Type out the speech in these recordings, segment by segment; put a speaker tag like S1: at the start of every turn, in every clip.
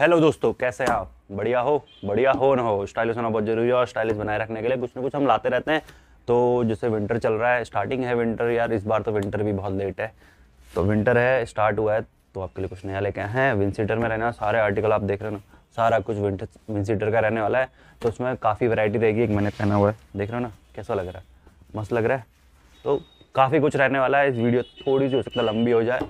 S1: hello दोस्तों कैसे हैं आप बढ़िया हो बढ़िया हो ना हो स्टाइलिश होना बहुत ज़रूरी है और स्टाइलिश बनाए रखने के लिए कुछ ना कुछ हम लाते रहते हैं तो जैसे विंटर चल रहा है स्टार्टिंग है विंटर यार इस बार तो विंटर भी बहुत लेट है तो विंटर है स्टार्ट हुआ है तो आपके लिए कुछ नया लेके आए हैं विंसीटर में रहना सारे आर्टिकल आप देख रहे हो ना सारा कुछ विंटर विंसीटर का रहने वाला है तो उसमें काफ़ी वैरायटी रहेगी एक मैंने पहना हुआ है देख रहे हो ना कैसा लग रहा है मस्त लग रहा है तो काफ़ी कुछ रहने वाला है इस वीडियो थोड़ी सी हो सकता लंबी हो जाए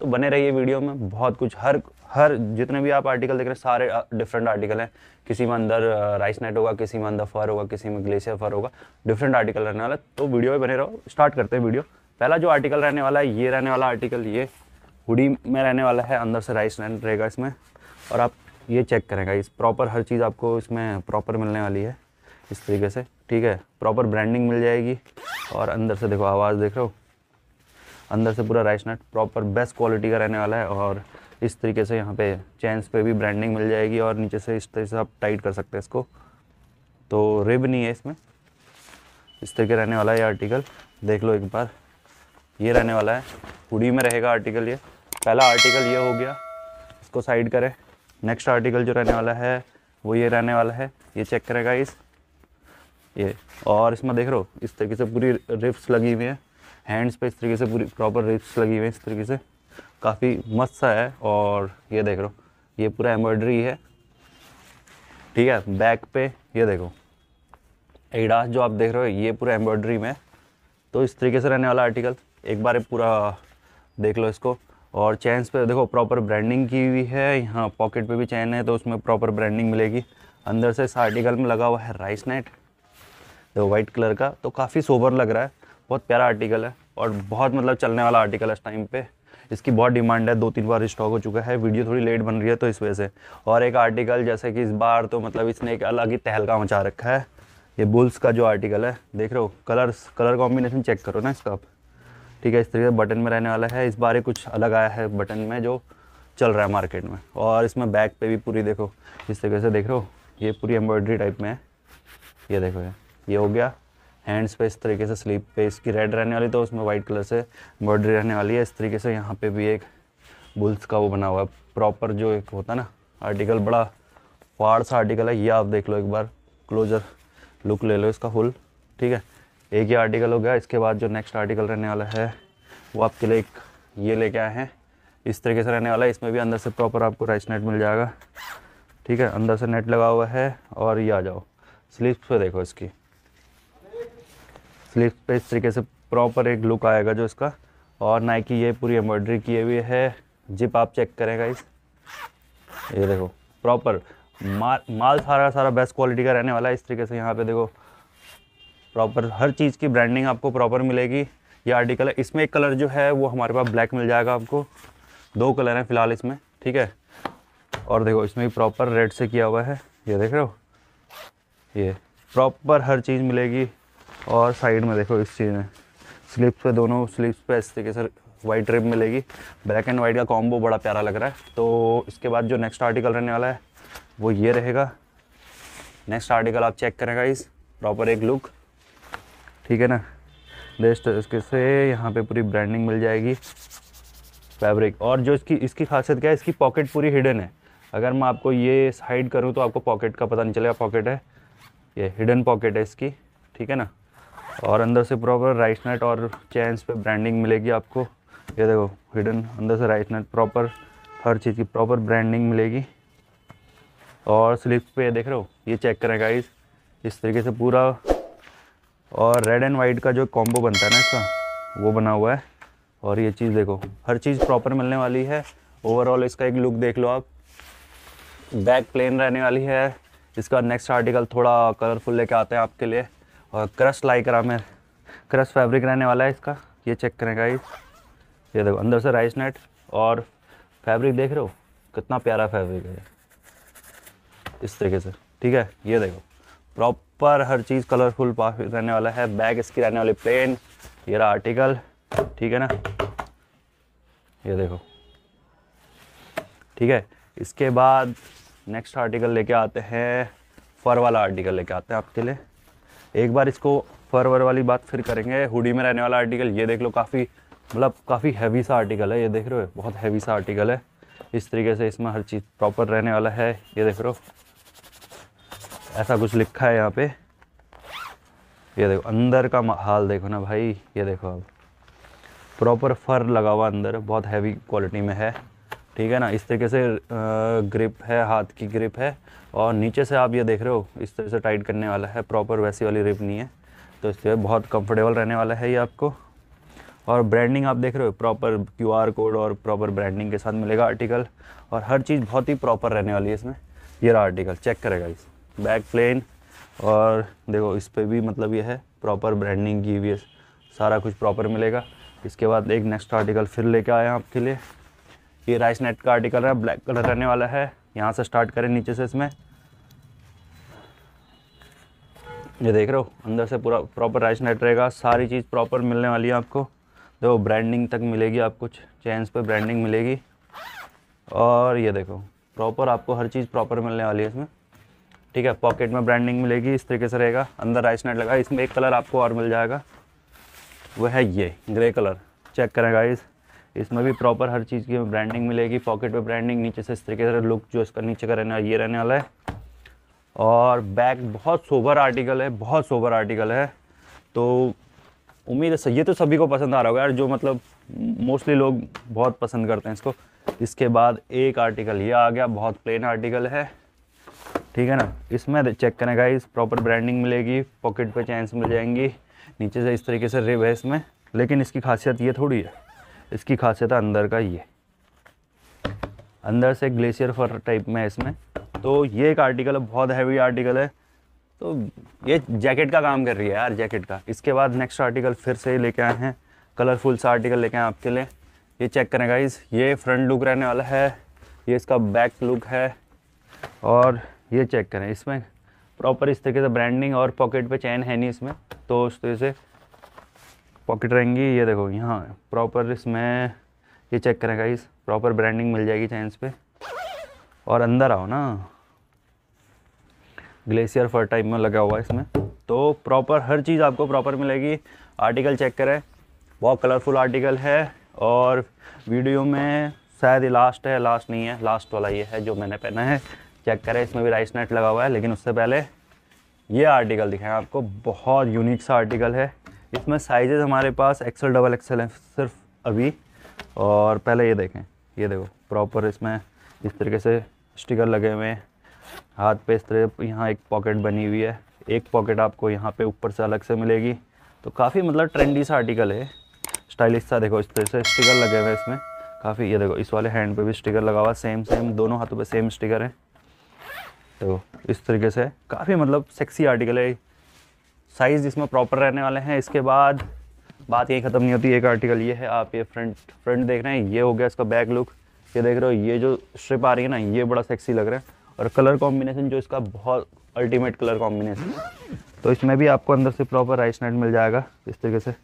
S1: तो बने रहिए वीडियो में बहुत कुछ हर हर जितने भी आप आर्टिकल देख रहे हैं सारे डिफरेंट आर्टिकल हैं किसी में अंदर राइस नेट होगा किसी में अंदर फर होगा किसी में ग्लेशियर फर होगा डिफरेंट आर्टिकल रहने वाला तो वीडियो में बने रहो स्टार्ट करते हैं वीडियो पहला जो आर्टिकल रहने वाला है ये रहने वाला आर्टिकल ये हुडी में रहने वाला है अंदर से राइस नेट रहेगा इसमें और आप ये चेक करेंगे इस प्रॉपर हर चीज़ आपको इसमें प्रॉपर मिलने वाली है इस तरीके से ठीक है प्रॉपर ब्रांडिंग मिल जाएगी और अंदर से देखो आवाज़ देख रहे हो अंदर से पूरा rice net proper best quality का रहने वाला है और इस तरीके से यहाँ पे चैंस पे भी ब्रांडिंग मिल जाएगी और नीचे से इस तरीके से आप टाइट कर सकते हैं इसको तो रिब नहीं है इसमें इस तरीके रहने वाला है ये आर्टिकल देख लो एक बार ये रहने वाला है हुडी में रहेगा आर्टिकल ये पहला आर्टिकल ये हो गया इसको साइड करें नेक्स्ट आर्टिकल जो रहने वाला है वो ये रहने वाला है ये चेक करेगा इस ये और इसमें देख रहे हो इस तरीके से पूरी रिप्स लगी हुई है हैंड्स पे इस तरीके से पूरी प्रॉपर रिप्स लगी हुई है इस तरीके से काफ़ी मस्त सा है और ये देख लो ये पूरा एम्ब्रॉयडरी है ठीक है बैक पे ये देखो एडास जो आप देख रहे हो ये पूरा एम्ब्रॉयडरी में तो इस तरीके से रहने वाला आर्टिकल एक बार पूरा देख लो इसको और चैन पे देखो प्रॉपर ब्रांडिंग की हुई है यहाँ पॉकेट पे भी चैन है तो उसमें प्रॉपर ब्रांडिंग मिलेगी अंदर से इस आर्टिकल में लगा हुआ है राइस नेट देखो वाइट कलर का तो काफ़ी सोबर लग रहा है बहुत प्यारा आर्टिकल है और बहुत मतलब चलने वाला आर्टिकल है इस टाइम पे इसकी बहुत डिमांड है दो तीन बार स्टॉक हो चुका है वीडियो थोड़ी लेट बन रही है तो इस वजह से और एक आर्टिकल जैसे कि इस बार तो मतलब इसने एक अलग ही तहलका मचा रखा है ये बुल्स का जो आर्टिकल है देख रहे हो कलर्स कलर कॉम्बिनेशन चेक करो ना इसका आप ठीक है इस तरीके से बटन में रहने वाला है इस बार ही कुछ अलग आया है बटन में जो चल रहा है मार्केट में और इसमें बैक पे भी पूरी देखो इस तरीके से देख रहे हो ये पूरी एम्ब्रॉयडरी टाइप में है ये देखो ये हो गया हैंड्स पे इस तरीके से स्लीप पे इसकी रेड रहने वाली तो उसमें वाइट कलर से एम्ब्रॉयडरी रहने वाली है इस तरीके से यहाँ पे भी एक बुल्स का वो बना हुआ है प्रॉपर जो एक होता है ना आर्टिकल बड़ा फाड़ सा आर्टिकल है ये आप देख लो एक बार क्लोजर लुक ले लो इसका फुल ठीक है एक ही आर्टिकल हो गया इसके बाद जो नेक्स्ट आर्टिकल रहने वाला है वो आपके लिए एक ये लेके आए हैं इस तरीके से रहने वाला है इसमें भी अंदर से प्रॉपर आपको राइस नेट मिल जाएगा ठीक है अंदर से नेट लगा हुआ है और ये आ जाओ स्लीव्स पे देखो इसकी स्लिप पे इस तरीके से प्रॉपर एक लुक आएगा जो इसका और नाइकी ये पूरी एम्ब्रॉयडरी किए हुए है जिप आप चेक करेंगे इस ये देखो प्रॉपर माल माल सारा सारा बेस्ट क्वालिटी का रहने वाला है इस तरीके से यहाँ पे देखो प्रॉपर हर चीज़ की ब्रांडिंग आपको प्रॉपर मिलेगी ये आर्टिकल इसमें एक कलर जो है वो हमारे पास ब्लैक मिल जाएगा आपको दो कलर हैं फ़िलहाल इसमें ठीक है और देखो इसमें भी प्रॉपर रेड से किया हुआ है ये देख रहे हो ये प्रॉपर हर चीज़ मिलेगी और साइड में देखो इस चीज़ में स्लिप्स पे दोनों स्लिप्स पे इस तरीके से वाइट ट्रिप मिलेगी ब्लैक एंड वाइट का कॉम्बो बड़ा प्यारा लग रहा है तो इसके बाद जो नेक्स्ट आर्टिकल रहने वाला है वो ये रहेगा नेक्स्ट आर्टिकल आप चेक करेंगे इस प्रॉपर एक लुक ठीक है ना बेस्ट इसके से यहाँ पे पूरी ब्रांडिंग मिल जाएगी फैब्रिक और जो इसकी इसकी खासियत क्या है इसकी पॉकेट पूरी हिडन है अगर मैं आपको ये हाइड करूँ तो आपको पॉकेट का पता नहीं चलेगा पॉकेट है ये हिडन पॉकेट है इसकी ठीक है ना और अंदर से प्रॉपर राइस नट और चैंस पे ब्रांडिंग मिलेगी आपको ये देखो हिडन अंदर से राइस नट प्रॉपर हर चीज़ की प्रॉपर ब्रांडिंग मिलेगी और स्लिप पे देख रहे हो ये चेक करें गाइस इस तरीके से पूरा और रेड एंड वाइट का जो कॉम्बो बनता है ना इसका वो बना हुआ है और ये चीज़ देखो हर चीज़ प्रॉपर मिलने वाली है ओवरऑल इसका एक लुक देख लो आप बैक प्लेन रहने वाली है इसका नेक्स्ट आर्टिकल थोड़ा कलरफुल लेके आते हैं आपके लिए और क्रश लाइकरा में क्रश फैब्रिक रहने वाला है इसका ये चेक करें गाइस ये देखो अंदर से राइस नेट और फैब्रिक देख रहे हो कितना प्यारा फैब्रिक है इस तरीके से ठीक है ये देखो प्रॉपर हर चीज़ कलरफुल रहने वाला है बैग इसकी रहने वाली प्लेन ये रहा आर्टिकल ठीक है ना ये देखो ठीक है इसके बाद नेक्स्ट आर्टिकल लेके आते हैं फर वाला आर्टिकल लेके आते हैं आपके लिए एक बार इसको फरवर वाली बात फिर करेंगे हुडी में रहने वाला आर्टिकल ये देख लो काफ़ी मतलब काफ़ी हैवी सा आर्टिकल है ये देख रहे हो बहुत हैवी सा आर्टिकल है इस तरीके से इसमें हर चीज़ प्रॉपर रहने वाला है ये देख रहे हो ऐसा कुछ लिखा है यहाँ पे ये देखो अंदर का हाल देखो ना भाई ये देखो अब प्रॉपर फर लगा हुआ अंदर बहुत हैवी क्वालिटी में है ठीक है ना इस तरीके से ग्रिप है हाथ की ग्रिप है और नीचे से आप ये देख रहे हो इस तरह से टाइट करने वाला है प्रॉपर वैसी वाली रिप नहीं है तो इसलिए बहुत कंफर्टेबल रहने वाला है ये आपको और ब्रांडिंग आप देख रहे हो प्रॉपर क्यू आर कोड और प्रॉपर ब्रांडिंग के साथ मिलेगा आर्टिकल और हर चीज़ बहुत ही प्रॉपर रहने वाली है इसमें ये रहा आर्टिकल चेक करेगा इस बैक प्लेन और देखो इस पर भी मतलब ये है प्रॉपर ब्रांडिंग की भी सारा कुछ प्रॉपर मिलेगा इसके बाद एक नेक्स्ट आर्टिकल फिर लेके आए हैं आपके लिए ये राइस नेट का आर्टिकल है ब्लैक कलर रहने वाला है यहाँ से स्टार्ट करें नीचे से इसमें ये देख रहे हो अंदर से पूरा प्रॉपर राइस नेट रहेगा सारी चीज़ प्रॉपर मिलने वाली है आपको देखो ब्रांडिंग तक मिलेगी आपको चेंस पे ब्रांडिंग मिलेगी और ये देखो प्रॉपर आपको हर चीज़ प्रॉपर मिलने वाली है इसमें ठीक है पॉकेट में ब्रांडिंग मिलेगी इस तरीके से रहेगा अंदर राइस नेट लगा इसमें एक कलर आपको और मिल जाएगा वह है ये ग्रे कलर चेक करें गाइस इसमें भी प्रॉपर हर चीज़ की ब्रांडिंग मिलेगी पॉकेट पे ब्रांडिंग नीचे से इस तरीके से लुक जो इसका नीचे का रहने ये रहने वाला है और बैग बहुत सोवर आर्टिकल है बहुत सोवर आर्टिकल है तो उम्मीद है ये तो सभी को पसंद आ रहा होगा यार जो मतलब मोस्टली लोग बहुत पसंद करते हैं इसको इसके बाद एक आर्टिकल ये आ गया बहुत प्लेन आर्टिकल है ठीक है ना इसमें चेक करने का इस प्रॉपर ब्रांडिंग मिलेगी पॉकेट पे चैंस मिल जाएंगी नीचे से इस तरीके से रिब है इसमें लेकिन इसकी खासियत ये थोड़ी है इसकी खासियत है अंदर का ये अंदर से ग्लेशियर फर टाइप में है इसमें तो ये एक आर्टिकल है बहुत हैवी आर्टिकल है तो ये जैकेट का काम कर रही है यार जैकेट का इसके बाद नेक्स्ट आर्टिकल फिर से लेके आए हैं कलरफुल सा आर्टिकल लेके आए आपके लिए ये चेक करें गाइज ये फ्रंट लुक रहने वाला है ये इसका बैक लुक है और ये चेक करें इसमें प्रॉपर इस तरीके से ब्रांडिंग और पॉकेट पे चैन है नहीं इसमें तो उस तरह से पॉकेट रहेंगी ये देखो यहाँ प्रॉपर इसमें ये चेक करें गाइस प्रॉपर ब्रांडिंग मिल जाएगी चैंस पे और अंदर आओ ना ग्लेशियर फर टाइप में लगा हुआ है इसमें तो प्रॉपर हर चीज़ आपको प्रॉपर मिलेगी आर्टिकल चेक करें बहुत कलरफुल आर्टिकल है और वीडियो में शायद लास्ट है लास्ट नहीं है लास्ट वाला ये है जो मैंने पहना है चेक करें इसमें भी राइस नेट लगा हुआ है लेकिन उससे पहले ये आर्टिकल दिखाएँ आपको बहुत यूनिक सा आर्टिकल है इसमें साइजेज़ हमारे पास एक्सल डबल एक्सल हैं सिर्फ अभी और पहले ये देखें ये देखो प्रॉपर इसमें इस तरीके से स्टिकर लगे हुए हैं हाथ पे इस तरह यहाँ एक पॉकेट बनी हुई है एक पॉकेट आपको यहाँ पे ऊपर से अलग से मिलेगी तो काफ़ी मतलब ट्रेंडी सा आर्टिकल है स्टाइलिश सा देखो इस तरह से स्टिकर लगे हुए हैं इसमें काफ़ी ये देखो इस वाले हैंड पे भी स्टिकर लगा हुआ सेम सेम दोनों हाथों पे सेम स्टिकर है तो इस तरीके से काफ़ी मतलब सेक्सी आर्टिकल है साइज़ इसमें प्रॉपर रहने वाले हैं इसके बाद बात यही ख़त्म नहीं होती एक आर्टिकल ये है आप ये फ्रंट फ्रंट देख रहे हैं ये हो गया इसका बैक लुक ये देख रहे हो ये जो स्ट्रिप आ रही है ना ये बड़ा सेक्सी लग रहा है और कलर कॉम्बिनेशन जो इसका बहुत अल्टीमेट कलर कॉम्बिनेशन तो इसमें भी आपको अंदर से प्रॉपर राइस नेट मिल जाएगा इस तरीके से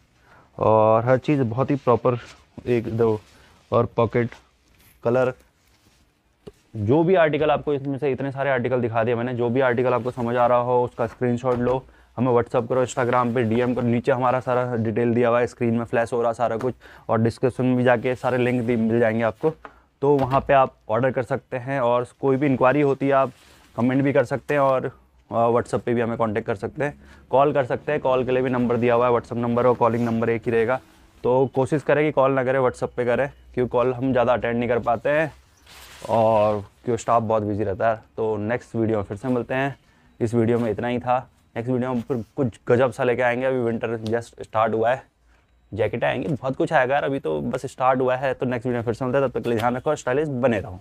S1: और हर चीज़ बहुत ही प्रॉपर एक दो और पॉकेट कलर जो भी आर्टिकल आपको इसमें से इतने सारे आर्टिकल दिखा दिए मैंने जो भी आर्टिकल आपको समझ आ रहा हो उसका स्क्रीनशॉट लो हमें व्हाट्सअप करो इंस्टाग्राम पे डीएम करो नीचे हमारा सारा डिटेल दिया हुआ है स्क्रीन में फ्लैश हो रहा सारा कुछ और डिस्क्रिप्शन में भी जाके सारे लिंक मिल जाएंगे आपको तो वहाँ पे आप ऑर्डर कर सकते हैं और कोई भी इंक्वायरी होती है आप कमेंट भी कर सकते हैं और व्हाट्सअप पे भी हमें कांटेक्ट कर सकते हैं कॉल कर सकते हैं कॉल के लिए भी नंबर दिया हुआ है व्हाट्सअप नंबर और कॉलिंग नंबर एक ही रहेगा तो कोशिश करें कि कॉल ना करें व्हाट्सअप पे करें क्योंकि कॉल हम ज़्यादा अटेंड नहीं कर पाते हैं और क्यों स्टाफ बहुत बिजी रहता है तो नेक्स्ट वीडियो में फिर से मिलते हैं इस वीडियो में इतना ही था नेक्स्ट वीडियो में फिर कुछ गजब सा लेके आएंगे अभी विंटर जस्ट स्टार्ट हुआ है जैकेट आएंगे बहुत कुछ आएगा यार अभी तो बस स्टार्ट हुआ है तो नेक्स्ट वीडियो फिर से मिलता है तब तक के लिए ध्यान रखो स्टाइलिश बने रहो